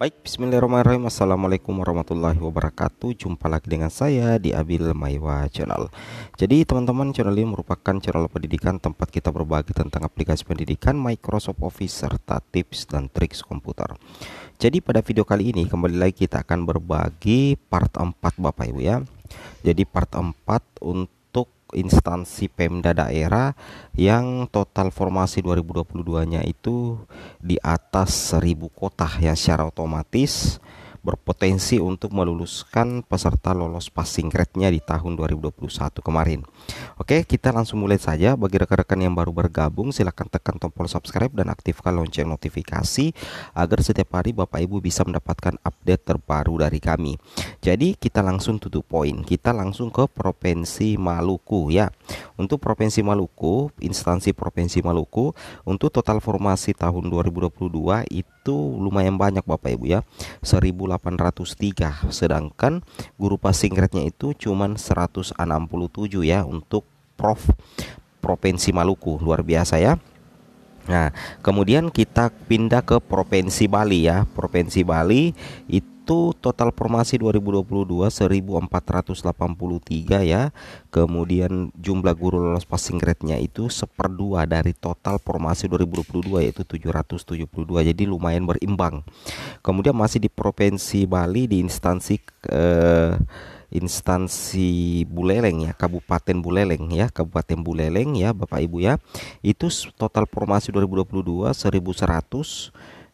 Baik, bismillahirrahmanirrahim. Assalamualaikum warahmatullahi wabarakatuh. Jumpa lagi dengan saya di Abil Maiwa Channel. Jadi, teman-teman, channel ini merupakan channel pendidikan tempat kita berbagi tentang aplikasi pendidikan Microsoft Office serta tips dan trik komputer. Jadi, pada video kali ini kembali lagi kita akan berbagi part 4 Bapak Ibu ya. Jadi, part 4 untuk instansi Pemda daerah yang total formasi 2022-nya itu di atas 1000 kota ya secara otomatis berpotensi untuk meluluskan peserta lolos passing grade-nya di tahun 2021 kemarin. Oke, kita langsung mulai saja. Bagi rekan-rekan yang baru bergabung, silakan tekan tombol subscribe dan aktifkan lonceng notifikasi agar setiap hari Bapak Ibu bisa mendapatkan update terbaru dari kami. Jadi, kita langsung tutup poin. Kita langsung ke Provinsi Maluku ya. Untuk Provinsi Maluku, instansi Provinsi Maluku, untuk total formasi tahun 2022 itu lumayan banyak Bapak Ibu ya. 1000 1803 sedangkan guru passing grade-nya itu cuman 167 ya untuk prof provinsi Maluku luar biasa ya Nah, kemudian kita pindah ke Provinsi Bali ya. Provinsi Bali itu itu total formasi 2022 1483 ya. Kemudian jumlah guru lolos passing grade-nya itu seperdua dari total formasi 2022 yaitu 772. Jadi lumayan berimbang. Kemudian masih di Provinsi Bali di instansi eh, instansi Buleleng ya, Kabupaten Buleleng ya, Kabupaten Buleleng ya, Bapak Ibu ya. Itu total formasi 2022 1100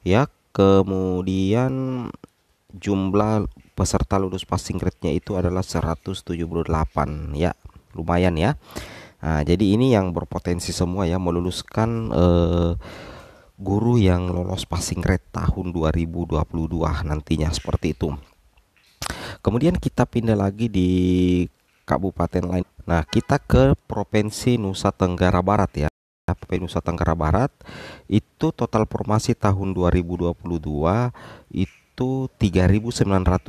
ya. Kemudian jumlah peserta lulus passing grade-nya itu adalah 178 ya lumayan ya nah, jadi ini yang berpotensi semua ya meluluskan eh, guru yang lolos passing grade tahun 2022 nantinya seperti itu kemudian kita pindah lagi di kabupaten lain nah kita ke provinsi Nusa Tenggara Barat ya provinsi Nusa Tenggara Barat itu total formasi tahun 2022 itu itu 3930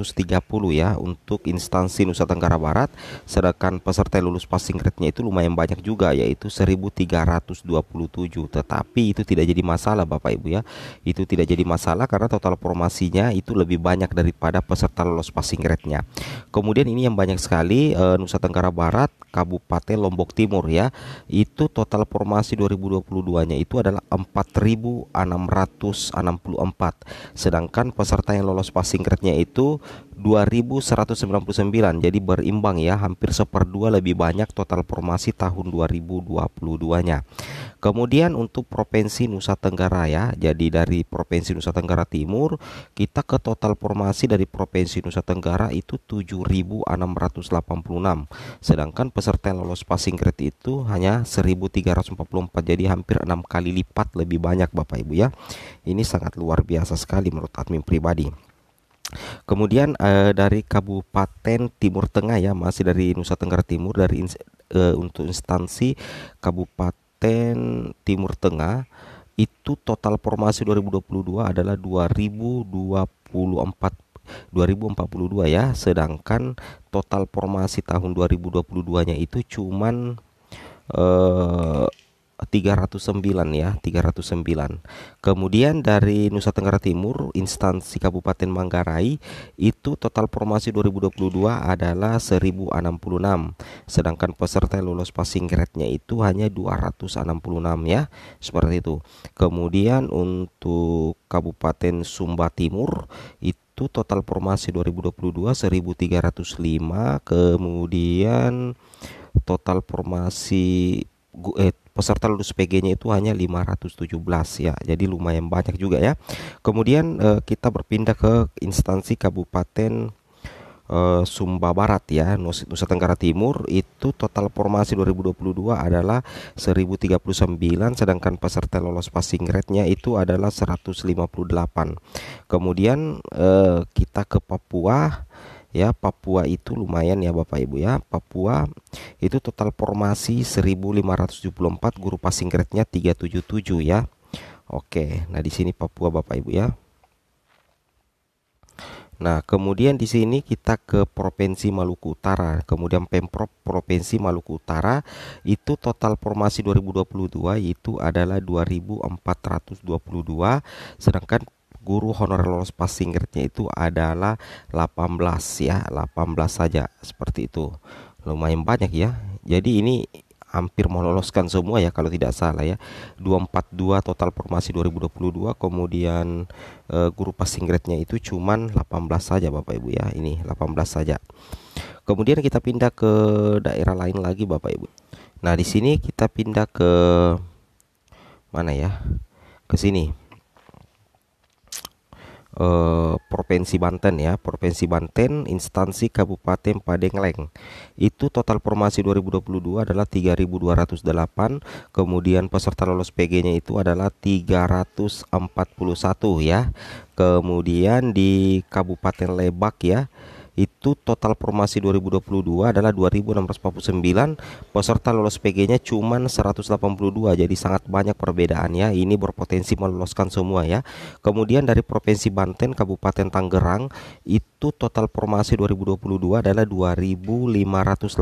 ya untuk instansi Nusa Tenggara Barat sedangkan peserta lulus passing grade-nya itu lumayan banyak juga yaitu 1327 tetapi itu tidak jadi masalah Bapak Ibu ya itu tidak jadi masalah karena total formasinya itu lebih banyak daripada peserta lulus passing grade-nya kemudian ini yang banyak sekali eh, Nusa Tenggara Barat Kabupaten Lombok Timur ya itu total formasi 2022-nya itu adalah 4664 sedangkan peserta yang lolos passing grade-nya itu 2199 jadi berimbang ya hampir seperdua lebih banyak total formasi tahun 2022 nya kemudian untuk provinsi Nusa Tenggara ya jadi dari provinsi Nusa Tenggara Timur kita ke total formasi dari provinsi Nusa Tenggara itu 7686 sedangkan peserta yang lolos passing grade itu hanya 1344 jadi hampir enam kali lipat lebih banyak Bapak Ibu ya ini sangat luar biasa sekali menurut admin pribadi Kemudian uh, dari Kabupaten Timur Tengah ya masih dari Nusa Tenggara Timur dari uh, untuk instansi Kabupaten Timur Tengah itu total formasi 2022 adalah 2024 2042 ya sedangkan total formasi tahun 2022 nya itu cuman eh uh, 309 ya, 309. Kemudian dari Nusa Tenggara Timur, instansi Kabupaten Manggarai itu total formasi 2022 adalah 1066, sedangkan peserta lulus passing grade-nya itu hanya 266 ya, seperti itu. Kemudian untuk Kabupaten Sumba Timur itu itu total formasi 2022 1305 kemudian total formasi eh, peserta lulus PG-nya itu hanya 517 ya. Jadi lumayan banyak juga ya. Kemudian eh, kita berpindah ke instansi kabupaten eh, Sumba Barat ya, Nusa Tenggara Timur itu total formasi 2022 adalah 1039 sedangkan peserta lolos passing grade-nya itu adalah 158. Kemudian eh, kita ke Papua ya Papua itu lumayan ya Bapak Ibu ya Papua itu total formasi 1574 guru passing grade-nya 377 ya Oke nah di sini Papua Bapak Ibu ya Nah, kemudian di sini kita ke Provinsi Maluku Utara. Kemudian Pemprov Provinsi Maluku Utara itu total formasi 2022 itu adalah 2422 sedangkan guru honorer lolos grade-nya itu adalah 18 ya 18 saja seperti itu lumayan banyak ya jadi ini hampir meloloskan semua ya kalau tidak salah ya 242 total formasi 2022 kemudian uh, guru passing grade-nya itu cuman 18 saja Bapak Ibu ya ini 18 saja kemudian kita pindah ke daerah lain lagi Bapak Ibu nah di sini kita pindah ke mana ya ke sini eh, Provinsi Banten ya, Provinsi Banten instansi Kabupaten Padengleng. Itu total formasi 2022 adalah 3208, kemudian peserta lolos PG-nya itu adalah 341 ya. Kemudian di Kabupaten Lebak ya itu total formasi 2022 adalah 2649 peserta lolos PG-nya cuma 182 jadi sangat banyak perbedaannya ini berpotensi meloloskan semua ya kemudian dari provinsi Banten Kabupaten Tangerang itu itu total formasi 2022 adalah 2585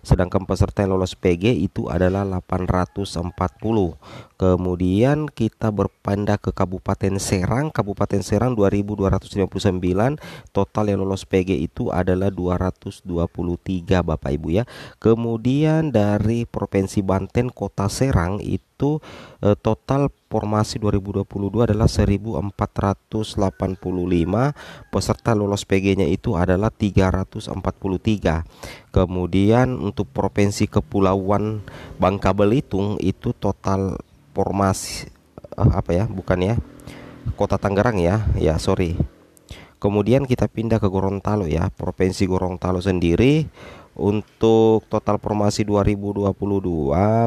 sedangkan peserta yang lolos PG itu adalah 840 kemudian kita berpindah ke Kabupaten Serang Kabupaten Serang 2259 total yang lolos PG itu adalah 223 Bapak Ibu ya kemudian dari Provinsi Banten Kota Serang itu itu eh, total formasi 2022 adalah 1485 peserta lolos PG-nya itu adalah 343. Kemudian untuk provinsi kepulauan Bangka Belitung itu total formasi eh, apa ya? Bukan ya. Kota Tangerang ya. Ya, sorry. Kemudian kita pindah ke Gorontalo ya, Provinsi Gorontalo sendiri untuk total formasi 2022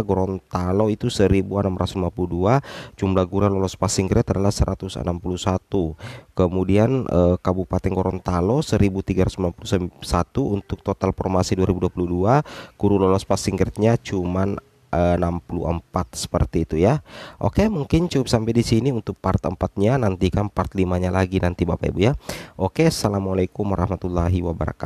Gorontalo itu 1652, jumlah guna lolos passing grade adalah 161. Kemudian eh, Kabupaten Gorontalo 1391 untuk total formasi 2022 guru lolos passing grade-nya cuman 64 eh, seperti itu ya. Oke, mungkin cukup sampai di sini untuk part 4-nya, nantikan part 5-nya lagi nanti Bapak Ibu ya. Oke, Assalamualaikum warahmatullahi wabarakatuh.